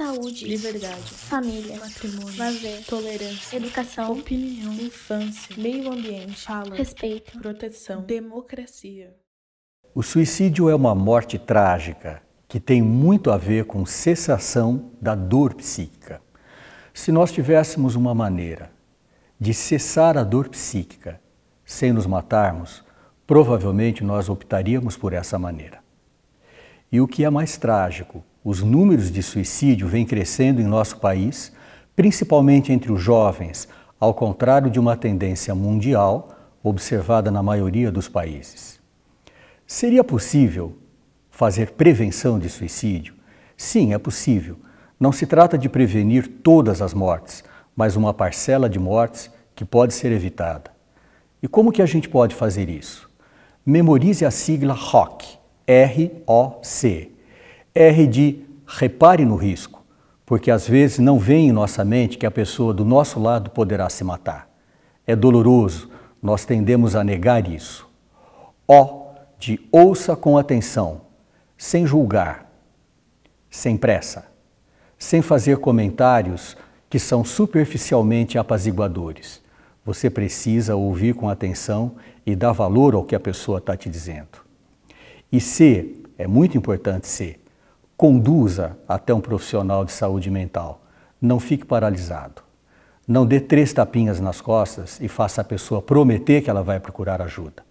saúde, liberdade, família, matrimônio, lazer, tolerância, educação, opinião, infância, meio ambiente, fala, respeito, proteção, democracia. O suicídio é uma morte trágica que tem muito a ver com cessação da dor psíquica. Se nós tivéssemos uma maneira de cessar a dor psíquica sem nos matarmos, provavelmente nós optaríamos por essa maneira. E o que é mais trágico os números de suicídio vêm crescendo em nosso país, principalmente entre os jovens, ao contrário de uma tendência mundial observada na maioria dos países. Seria possível fazer prevenção de suicídio? Sim, é possível. Não se trata de prevenir todas as mortes, mas uma parcela de mortes que pode ser evitada. E como que a gente pode fazer isso? Memorize a sigla ROC, R-O-C, R de repare no risco, porque às vezes não vem em nossa mente que a pessoa do nosso lado poderá se matar. É doloroso, nós tendemos a negar isso. O de ouça com atenção, sem julgar, sem pressa, sem fazer comentários que são superficialmente apaziguadores. Você precisa ouvir com atenção e dar valor ao que a pessoa está te dizendo. E C é muito importante ser, conduza até um profissional de saúde mental. Não fique paralisado. Não dê três tapinhas nas costas e faça a pessoa prometer que ela vai procurar ajuda.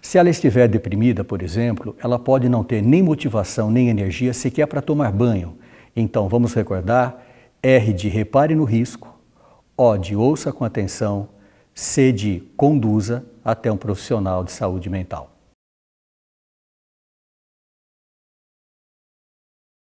Se ela estiver deprimida, por exemplo, ela pode não ter nem motivação nem energia sequer para tomar banho. Então vamos recordar: R de repare no risco, O de ouça com atenção, C de conduza até um profissional de saúde mental.